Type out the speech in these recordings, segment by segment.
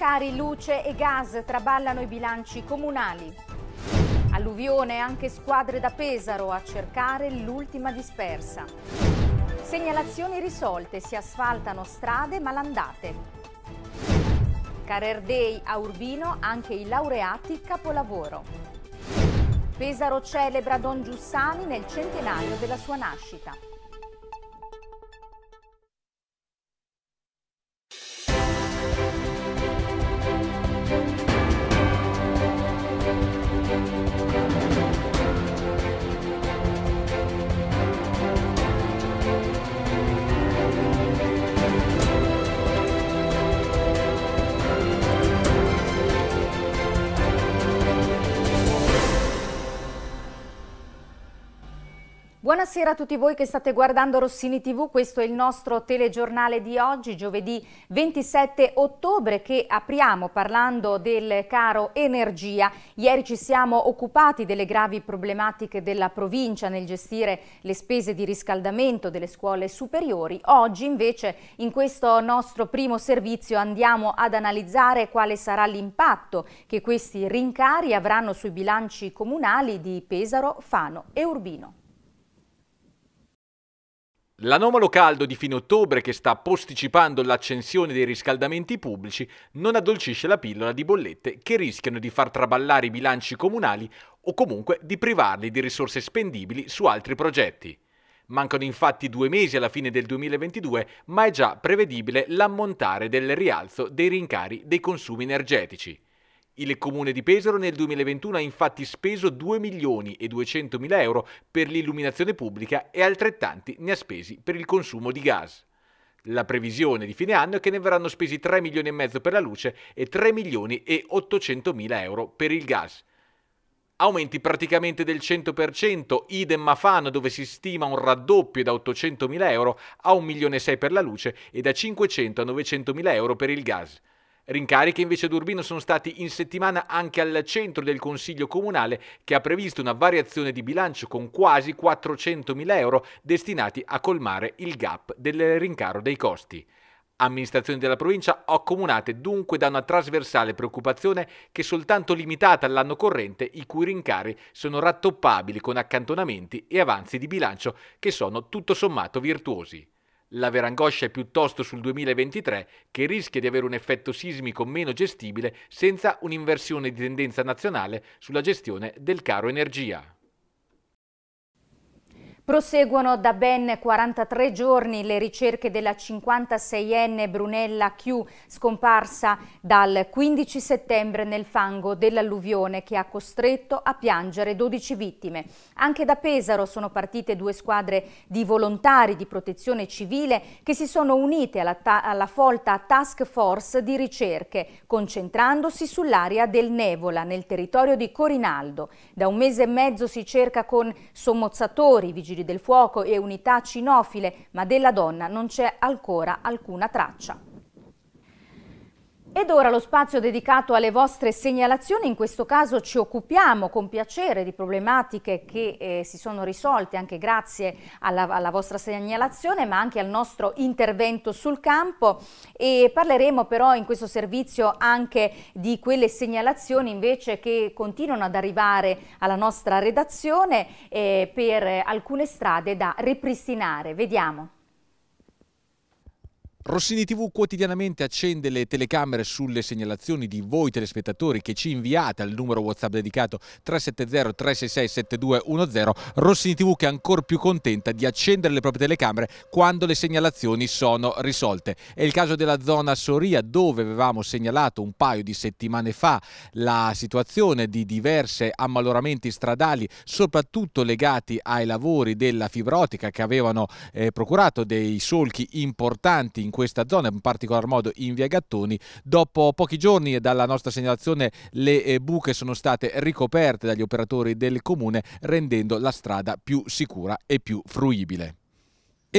Rincari, luce e gas traballano i bilanci comunali. Alluvione anche squadre da Pesaro a cercare l'ultima dispersa. Segnalazioni risolte, si asfaltano strade malandate. Carer Day a Urbino, anche i laureati capolavoro. Pesaro celebra Don Giussani nel centenario della sua nascita. Buonasera a tutti voi che state guardando Rossini TV, questo è il nostro telegiornale di oggi, giovedì 27 ottobre, che apriamo parlando del caro energia. Ieri ci siamo occupati delle gravi problematiche della provincia nel gestire le spese di riscaldamento delle scuole superiori. Oggi invece in questo nostro primo servizio andiamo ad analizzare quale sarà l'impatto che questi rincari avranno sui bilanci comunali di Pesaro, Fano e Urbino. L'anomalo caldo di fine ottobre che sta posticipando l'accensione dei riscaldamenti pubblici non addolcisce la pillola di bollette che rischiano di far traballare i bilanci comunali o comunque di privarli di risorse spendibili su altri progetti. Mancano infatti due mesi alla fine del 2022, ma è già prevedibile l'ammontare del rialzo dei rincari dei consumi energetici. Il comune di Pesaro nel 2021 ha infatti speso 2 milioni e 200 mila euro per l'illuminazione pubblica e altrettanti ne ha spesi per il consumo di gas. La previsione di fine anno è che ne verranno spesi 3 milioni e mezzo per la luce e 3 milioni e 800 mila euro per il gas. Aumenti praticamente del 100%, idem a Fano dove si stima un raddoppio da 800 mila euro a 1 milione e 6 per la luce e da 500 a 900 mila euro per il gas. Rincariche invece ad Urbino sono stati in settimana anche al centro del Consiglio Comunale che ha previsto una variazione di bilancio con quasi 400.000 euro destinati a colmare il gap del rincaro dei costi. Amministrazioni della provincia accomunate dunque da una trasversale preoccupazione che soltanto limitata all'anno corrente i cui rincari sono rattoppabili con accantonamenti e avanzi di bilancio che sono tutto sommato virtuosi. La vera angoscia è piuttosto sul 2023, che rischia di avere un effetto sismico meno gestibile senza un'inversione di tendenza nazionale sulla gestione del caro energia. Proseguono da ben 43 giorni le ricerche della 56enne Brunella Q, scomparsa dal 15 settembre nel fango dell'alluvione che ha costretto a piangere 12 vittime. Anche da Pesaro sono partite due squadre di volontari di protezione civile che si sono unite alla, alla folta task force di ricerche, concentrandosi sull'area del Nevola, nel territorio di Corinaldo. Da un mese e mezzo si cerca con sommozzatori, vigili vigili del fuoco e unità cinofile, ma della donna non c'è ancora alcuna traccia. Ed ora lo spazio dedicato alle vostre segnalazioni, in questo caso ci occupiamo con piacere di problematiche che eh, si sono risolte anche grazie alla, alla, vostra segnalazione ma anche al nostro intervento sul campo e parleremo però in questo servizio anche di quelle segnalazioni invece che continuano ad arrivare alla nostra redazione eh, per alcune strade da ripristinare. Vediamo. Rossini TV quotidianamente accende le telecamere sulle segnalazioni di voi telespettatori che ci inviate al numero WhatsApp dedicato 370 366 7210. Rossini TV che è ancora più contenta di accendere le proprie telecamere quando le segnalazioni sono risolte. È il caso della zona Soria dove avevamo segnalato un paio di settimane fa la situazione di diverse ammaloramenti stradali, soprattutto legati ai lavori della fibra ottica che avevano eh, procurato dei solchi importanti in questa zona, in particolar modo in via Gattoni. Dopo pochi giorni dalla nostra segnalazione le eh, buche sono state ricoperte dagli operatori del comune rendendo la strada più sicura e più fruibile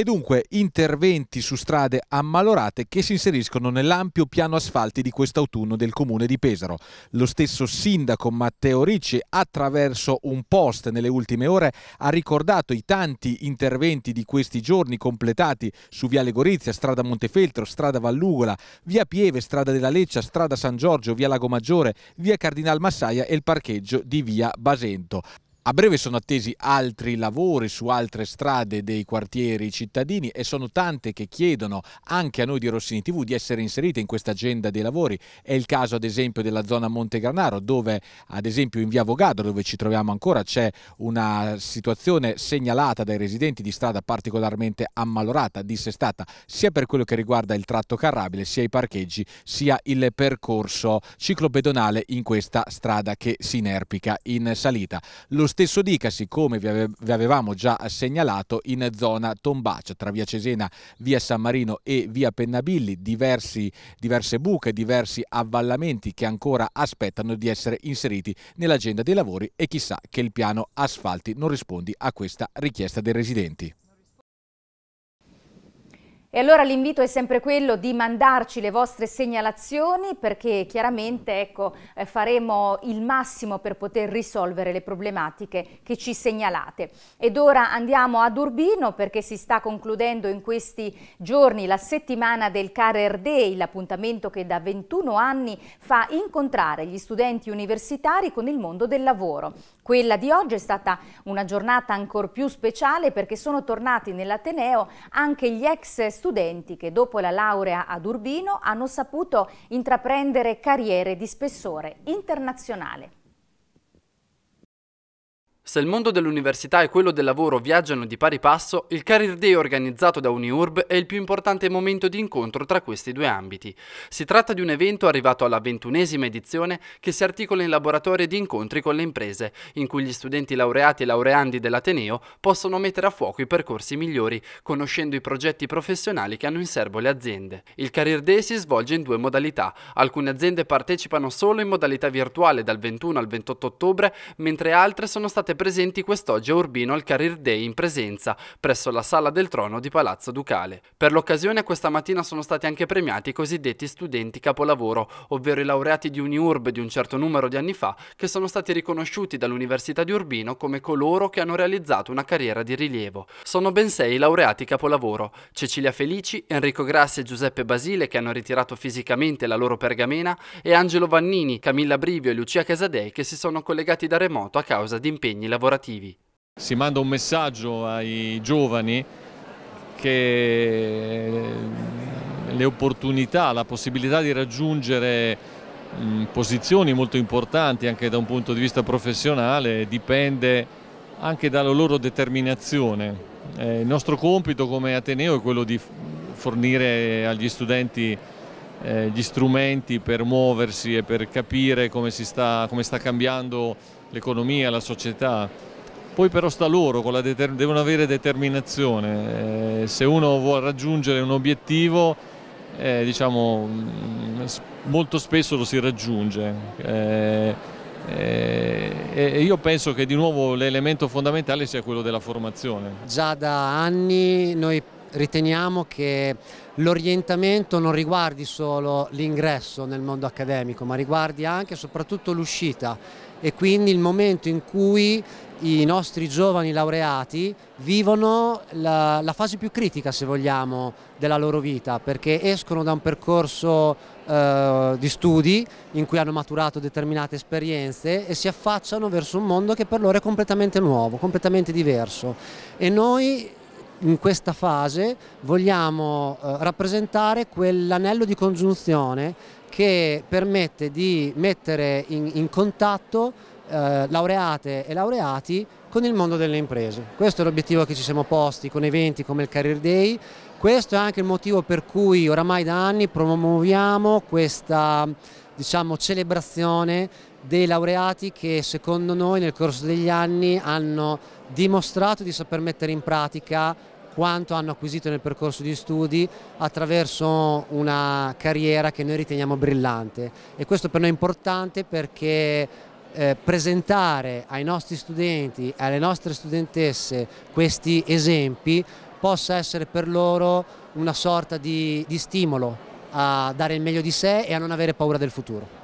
e dunque interventi su strade ammalorate che si inseriscono nell'ampio piano asfalti di quest'autunno del comune di Pesaro. Lo stesso sindaco Matteo Ricci attraverso un post nelle ultime ore ha ricordato i tanti interventi di questi giorni completati su Viale Gorizia, strada Montefeltro, strada Vallugola, via Pieve, strada della Leccia, strada San Giorgio, via Lago Maggiore, via Cardinal Massaia e il parcheggio di via Basento. A breve sono attesi altri lavori su altre strade dei quartieri cittadini e sono tante che chiedono anche a noi di Rossini TV di essere inserite in questa agenda dei lavori. È il caso ad esempio della zona Montegranaro dove ad esempio in via Vogadro dove ci troviamo ancora c'è una situazione segnalata dai residenti di strada particolarmente ammalorata, dissestata sia per quello che riguarda il tratto carrabile sia i parcheggi sia il percorso ciclopedonale in questa strada che si inerpica in salita. Lo stesso dicasi, come vi avevamo già segnalato, in zona Tombaccia, tra via Cesena, via San Marino e via Pennabilli, diversi, diverse buche, diversi avvallamenti che ancora aspettano di essere inseriti nell'agenda dei lavori e chissà che il piano asfalti non rispondi a questa richiesta dei residenti. E allora l'invito è sempre quello di mandarci le vostre segnalazioni perché chiaramente ecco, eh, faremo il massimo per poter risolvere le problematiche che ci segnalate. Ed ora andiamo ad Urbino perché si sta concludendo in questi giorni la settimana del Carer Day, l'appuntamento che da 21 anni fa incontrare gli studenti universitari con il mondo del lavoro. Quella di oggi è stata una giornata ancor più speciale perché sono tornati nell'Ateneo anche gli ex studenti che dopo la laurea ad Urbino hanno saputo intraprendere carriere di spessore internazionale. Se il mondo dell'università e quello del lavoro viaggiano di pari passo, il Career Day organizzato da Uniurb è il più importante momento di incontro tra questi due ambiti. Si tratta di un evento arrivato alla ventunesima edizione che si articola in laboratorio di incontri con le imprese, in cui gli studenti laureati e laureandi dell'Ateneo possono mettere a fuoco i percorsi migliori, conoscendo i progetti professionali che hanno in serbo le aziende. Il Career Day si svolge in due modalità. Alcune aziende partecipano solo in modalità virtuale dal 21 al 28 ottobre, mentre altre sono state presenti quest'oggi a Urbino al Career Day in presenza presso la Sala del Trono di Palazzo Ducale. Per l'occasione questa mattina sono stati anche premiati i cosiddetti studenti capolavoro, ovvero i laureati di Uniurb di un certo numero di anni fa che sono stati riconosciuti dall'Università di Urbino come coloro che hanno realizzato una carriera di rilievo. Sono ben sei i laureati capolavoro, Cecilia Felici, Enrico Grassi e Giuseppe Basile che hanno ritirato fisicamente la loro pergamena e Angelo Vannini, Camilla Brivio e Lucia Casadei che si sono collegati da remoto a causa di impegni lavorativi. Si manda un messaggio ai giovani che eh, le opportunità, la possibilità di raggiungere mm, posizioni molto importanti anche da un punto di vista professionale dipende anche dalla loro determinazione. Eh, il nostro compito come Ateneo è quello di fornire agli studenti eh, gli strumenti per muoversi e per capire come, sta, come sta cambiando l'economia, la società. Poi però sta loro, devono avere determinazione. Eh, se uno vuole raggiungere un obiettivo, eh, diciamo, mm, molto spesso lo si raggiunge. Eh, eh io penso che di nuovo l'elemento fondamentale sia quello della formazione. Già da anni noi riteniamo che l'orientamento non riguardi solo l'ingresso nel mondo accademico, ma riguardi anche e soprattutto l'uscita e quindi il momento in cui i nostri giovani laureati vivono la, la, fase più critica, se vogliamo, della loro vita, perché escono da un percorso eh, di studi in cui hanno maturato determinate esperienze e si affacciano verso un mondo che per loro è completamente nuovo, completamente diverso. E noi in questa fase vogliamo eh, rappresentare quell'anello di congiunzione che permette di mettere in, in contatto eh, laureate e laureati con il mondo delle imprese. Questo è l'obiettivo che ci siamo posti con eventi come il Career Day, questo è anche il motivo per cui oramai da anni promuoviamo questa diciamo, celebrazione dei laureati che secondo noi nel corso degli anni hanno dimostrato di saper mettere in pratica quanto hanno acquisito nel percorso di studi attraverso una carriera che noi riteniamo brillante e questo per noi è importante perché eh, presentare ai nostri studenti, alle nostre studentesse questi esempi possa essere per loro una sorta di, di stimolo a dare il meglio di sé e a non avere paura del futuro.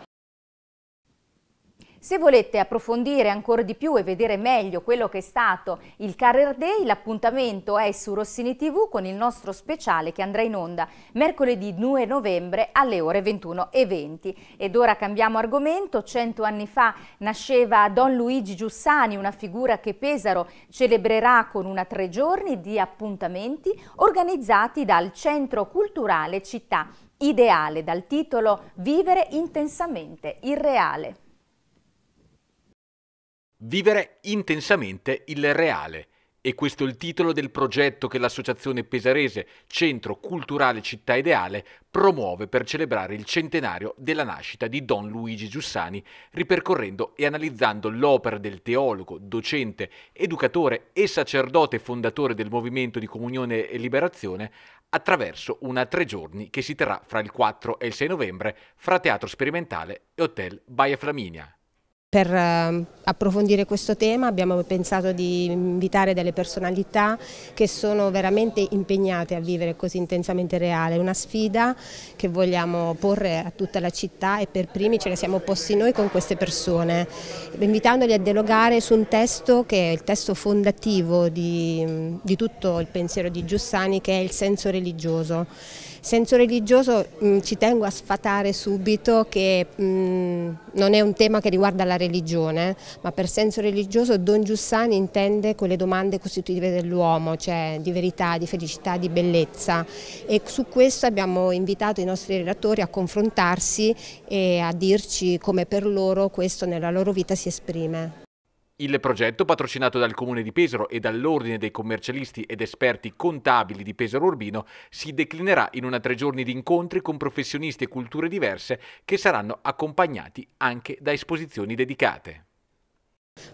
Se volete approfondire ancora di più e vedere meglio quello che è stato il Carrier Day, l'appuntamento è su Rossini TV con il nostro speciale che andrà in onda mercoledì 2 novembre alle ore 21.20. Ed ora cambiamo argomento. Cento anni fa nasceva Don Luigi Giussani, una figura che Pesaro celebrerà con una tre giorni di appuntamenti organizzati dal Centro Culturale Città Ideale, dal titolo Vivere intensamente il reale. Vivere intensamente il reale. E questo è il titolo del progetto che l'associazione pesarese Centro Culturale Città Ideale promuove per celebrare il centenario della nascita di Don Luigi Giussani, ripercorrendo e analizzando l'opera del teologo, docente, educatore e sacerdote fondatore del movimento di comunione e liberazione attraverso una tre giorni che si terrà fra il 4 e il 6 novembre fra Teatro Sperimentale e Hotel Baia Flaminia. Per eh, approfondire questo tema abbiamo pensato di invitare delle personalità che sono veramente impegnate a vivere così intensamente reale, una sfida che vogliamo porre a tutta la città e per primi ce la siamo posti noi con queste persone, invitandoli a delogare su un testo che è il testo fondativo di, di tutto il pensiero di Giussani che è il senso religioso Senso religioso mh, mm, ci tengo a sfatare subito che mh, mm, non è un tema che riguarda la religione, ma per senso religioso Don Giussani intende quelle domande costitutive dell'uomo, cioè di verità, di felicità, di bellezza e su questo abbiamo invitato i nostri relatori a confrontarsi e a dirci come per loro questo nella loro vita si esprime. Il progetto, patrocinato dal Comune di Pesaro e dall'Ordine dei commercialisti ed esperti contabili di Pesaro Urbino, si declinerà in una tre giorni di incontri con professionisti e culture diverse che saranno accompagnati anche da esposizioni dedicate.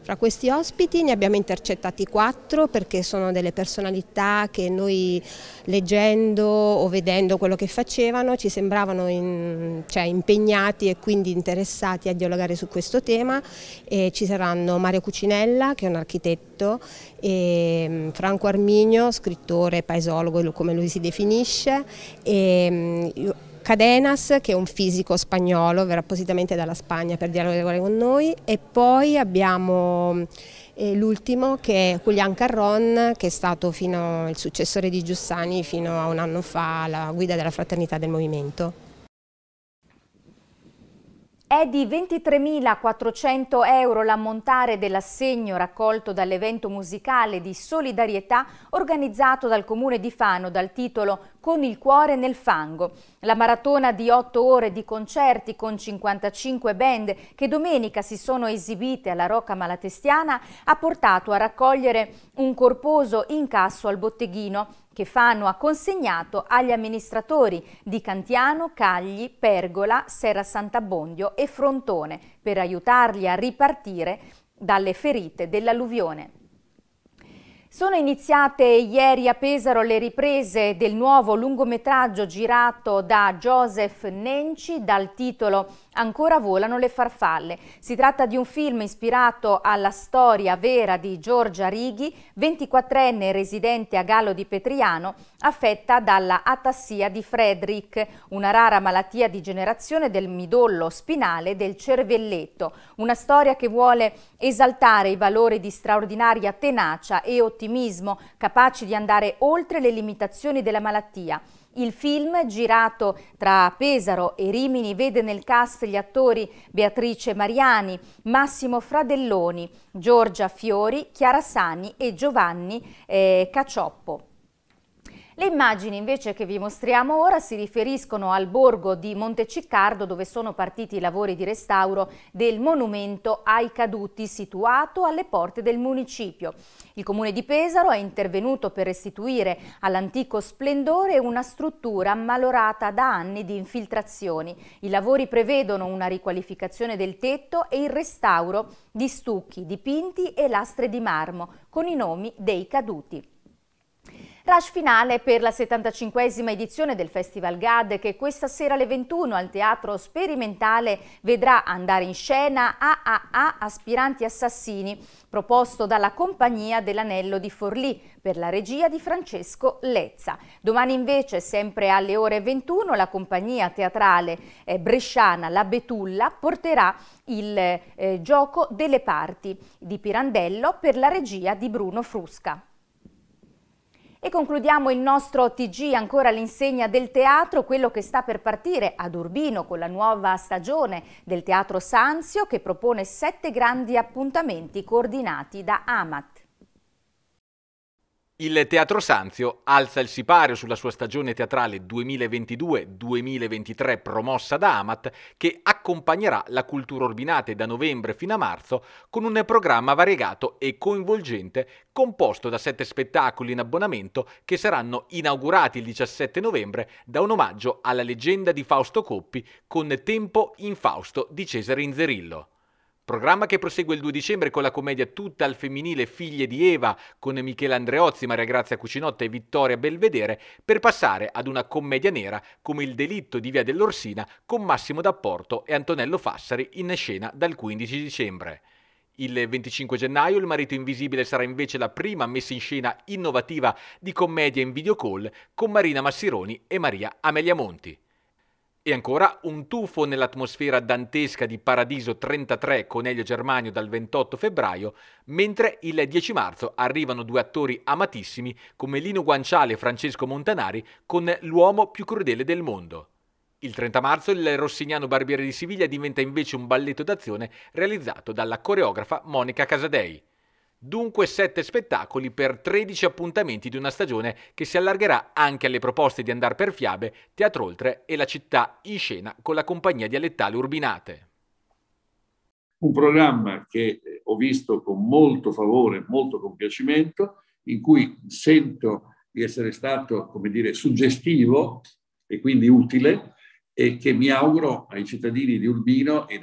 Fra questi ospiti ne abbiamo intercettati quattro perché sono delle personalità che noi leggendo o vedendo quello che facevano ci sembravano in, cioè, impegnati e quindi interessati a dialogare su questo tema e ci saranno Mario Cucinella che è un architetto e mm, Franco Arminio, scrittore, paesologo come lui si definisce e mm, Cadenas, che è un fisico spagnolo, verrà appositamente dalla Spagna per dialogare con noi, e poi abbiamo eh, l'ultimo che è Julian Carron, che è stato fino, il successore di Giussani fino a un anno fa, la guida della Fraternità del Movimento. È di 23.400 euro l'ammontare dell'assegno raccolto dall'evento musicale di solidarietà organizzato dal Comune di Fano dal titolo con il cuore nel fango. La maratona di 8 ore di concerti con 55 band che domenica si sono esibite alla Rocca Malatestiana ha portato a raccogliere un corposo incasso al botteghino che Fano ha consegnato agli amministratori di Cantiano, Cagli, Pergola, Serra Sant'Abbondio e Frontone per aiutarli a ripartire dalle ferite dell'alluvione. Sono iniziate ieri a Pesaro le riprese del nuovo lungometraggio girato da Joseph Nenci dal titolo Ancora volano le farfalle. Si tratta di un film ispirato alla storia vera di Giorgia Righi, 24enne residente a Gallo di Petriano, affetta dalla atassia di Frederick, una rara malattia di generazione del midollo spinale del cervelletto. Una storia che vuole esaltare i valori di straordinaria tenacia e ottimismo ottimismo, capaci di andare oltre le limitazioni della malattia. Il film, girato tra Pesaro e Rimini, vede nel cast gli attori Beatrice Mariani, Massimo Fradelloni, Giorgia Fiori, Chiara Sani e Giovanni eh, Cacioppo. Le immagini invece che vi mostriamo ora si riferiscono al borgo di Monteciccardo dove sono partiti i lavori di restauro del monumento ai caduti situato alle porte del municipio. Il comune di Pesaro è intervenuto per restituire all'antico splendore una struttura ammalorata da anni di infiltrazioni. I lavori prevedono una riqualificazione del tetto e il restauro di stucchi, dipinti e lastre di marmo con i nomi dei caduti. Rush finale per la 75esima edizione del Festival GAD che questa sera alle 21 al Teatro Sperimentale vedrà andare in scena AAA Aspiranti Assassini, proposto dalla Compagnia dell'Anello di Forlì per la regia di Francesco Lezza. Domani invece, sempre alle ore 21, la compagnia teatrale eh, bresciana La Betulla porterà il eh, gioco delle parti di Pirandello per la regia di Bruno Frusca. E concludiamo il nostro TG ancora all'insegna del teatro, quello che sta per partire ad Urbino con la nuova stagione del Teatro Sanzio che propone sette grandi appuntamenti coordinati da Amat. Il Teatro Sanzio alza il sipario sulla sua stagione teatrale 2022-2023 promossa da Amat che accompagnerà la cultura urbinate da novembre fino a marzo con un programma variegato e coinvolgente composto da sette spettacoli in abbonamento che saranno inaugurati il 17 novembre da un omaggio alla leggenda di Fausto Coppi con Tempo in Fausto di Cesare Inzerillo. Programma che prosegue il 2 dicembre con la commedia Tutta al femminile Figlie di Eva con Michele Andreozzi, Maria Grazia Cucinotta e Vittoria Belvedere per passare ad una commedia nera come Il delitto di Via dell'Orsina con Massimo D'Apporto e Antonello Fassari in scena dal 15 dicembre. Il 25 gennaio Il marito invisibile sarà invece la prima messa in scena innovativa di commedia in videocall con Marina Massironi e Maria Amelia Monti. E ancora un tuffo nell'atmosfera dantesca di Paradiso 33 con Coneglio Germanio dal 28 febbraio, mentre il 10 marzo arrivano due attori amatissimi come Lino Guanciale e Francesco Montanari con L'uomo più crudele del mondo. Il 30 marzo il rossignano Barbiere di Siviglia diventa invece un balletto d'azione realizzato dalla coreografa Monica Casadei. Dunque sette spettacoli per 13 appuntamenti di una stagione che si allargherà anche alle proposte di Andar per Fiabe, Teatro Oltre e la città in scena con la compagnia dialettale Urbinate. Un programma che eh, ho visto con molto favore, molto compiacimento, in cui sento di essere stato, come dire, suggestivo e quindi utile e che mi auguro ai cittadini di Urbino e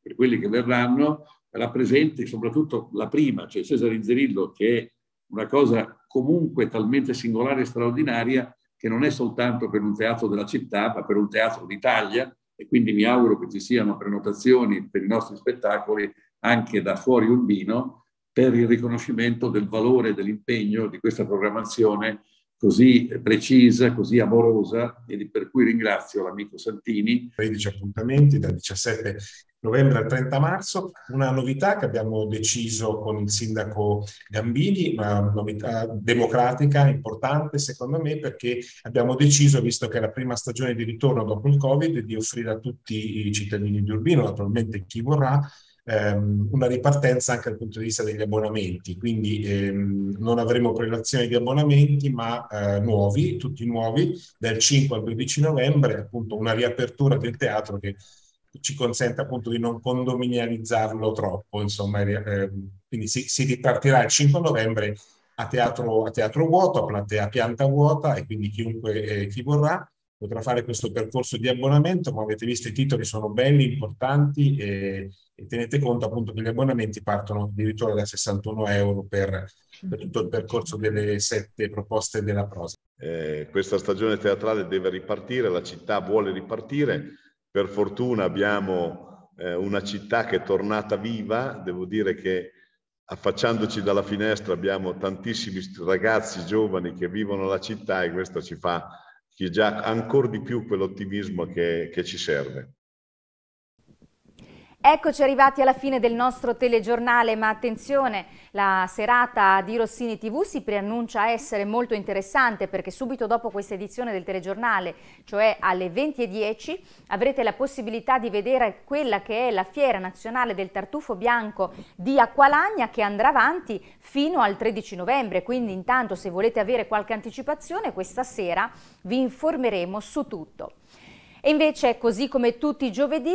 per quelli che verranno rappresenti soprattutto la prima, cioè Cesare Inzerillo, che è una cosa comunque talmente singolare e straordinaria che non è soltanto per un teatro della città, ma per un teatro d'Italia e quindi mi auguro che ci siano prenotazioni per i nostri spettacoli anche da fuori Urbino per il riconoscimento del valore e dell'impegno di questa programmazione così precisa, così amorosa e per cui ringrazio l'amico Santini. 13 appuntamenti da 17 novembre al 30 marzo, una novità che abbiamo deciso con il sindaco Gambini, una novità democratica importante secondo me perché abbiamo deciso, visto che è la prima stagione di ritorno dopo il Covid, di offrire a tutti i cittadini di Urbino, naturalmente chi vorrà, ehm, una ripartenza anche dal punto di vista degli abbonamenti, quindi ehm, non avremo prelazioni di abbonamenti ma eh, nuovi, tutti nuovi, dal 5 al 12 novembre, appunto una riapertura del teatro che ci consente appunto di non condominializzarlo troppo, insomma, eh, ehm, quindi si, si, ripartirà il 5 novembre a teatro, a teatro vuoto, a, platea, pianta vuota e quindi chiunque eh, chi vorrà potrà fare questo percorso di abbonamento, come avete visto i titoli sono belli, importanti e, e tenete conto appunto che gli abbonamenti partono addirittura da 61 euro per, per tutto il percorso delle sette proposte della prosa. Eh, questa stagione teatrale deve ripartire, la città vuole ripartire, per fortuna abbiamo eh, una città che è tornata viva, devo dire che affacciandoci dalla finestra abbiamo tantissimi ragazzi giovani che vivono la città e questo ci fa già ancora di più quell'ottimismo che, che ci serve. Eccoci arrivati alla fine del nostro telegiornale, ma attenzione, la serata di Rossini TV si preannuncia essere molto interessante perché subito dopo questa edizione del telegiornale, cioè alle 20.10, avrete la possibilità di vedere quella che è la Fiera Nazionale del Tartufo Bianco di Acqualagna che andrà avanti fino al 13 novembre, quindi intanto se volete avere qualche anticipazione questa sera vi informeremo su tutto. E invece, così come tutti i giovedì,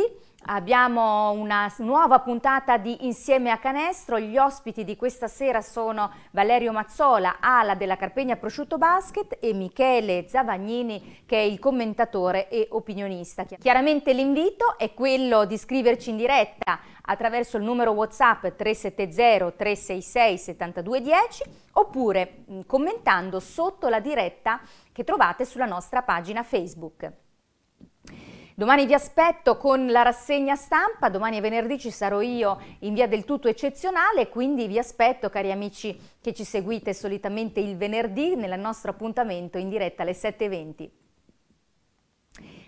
Abbiamo una nuova puntata di Insieme a Canestro. Gli ospiti di questa sera sono Valerio Mazzola, ala della Carpegna Prosciutto Basket e Michele Zavagnini che è il commentatore e opinionista. Chiaramente l'invito è quello di scriverci in diretta attraverso il numero WhatsApp 370 366 7210 oppure mm, commentando sotto la diretta che trovate sulla nostra pagina Facebook. Domani vi aspetto con la rassegna stampa, domani è venerdì ci sarò io in via del tutto eccezionale, quindi vi aspetto cari amici che ci seguite solitamente il venerdì nel nostro appuntamento in diretta alle 7.20.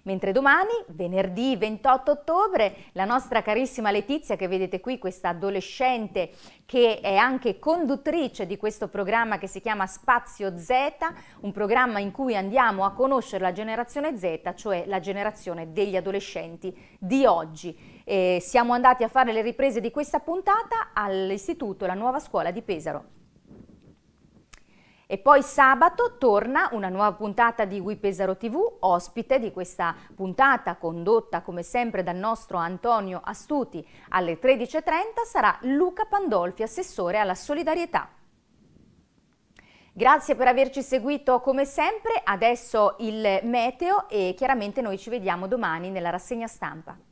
Mentre domani, venerdì 28 ottobre, la nostra carissima Letizia che vedete qui, questa adolescente che è anche conduttrice di questo programma che si chiama Spazio Z, un programma in cui andiamo a conoscere la generazione Z, cioè la generazione degli adolescenti di oggi. E eh, siamo andati a fare le riprese di questa puntata all'Istituto La Nuova Scuola di Pesaro. E poi sabato torna una nuova puntata di Gui Pesaro TV, ospite di questa puntata condotta come sempre dal nostro Antonio Astuti alle 13.30 sarà Luca Pandolfi, assessore alla solidarietà. Grazie per averci seguito come sempre, adesso il meteo e chiaramente noi ci vediamo domani nella rassegna stampa.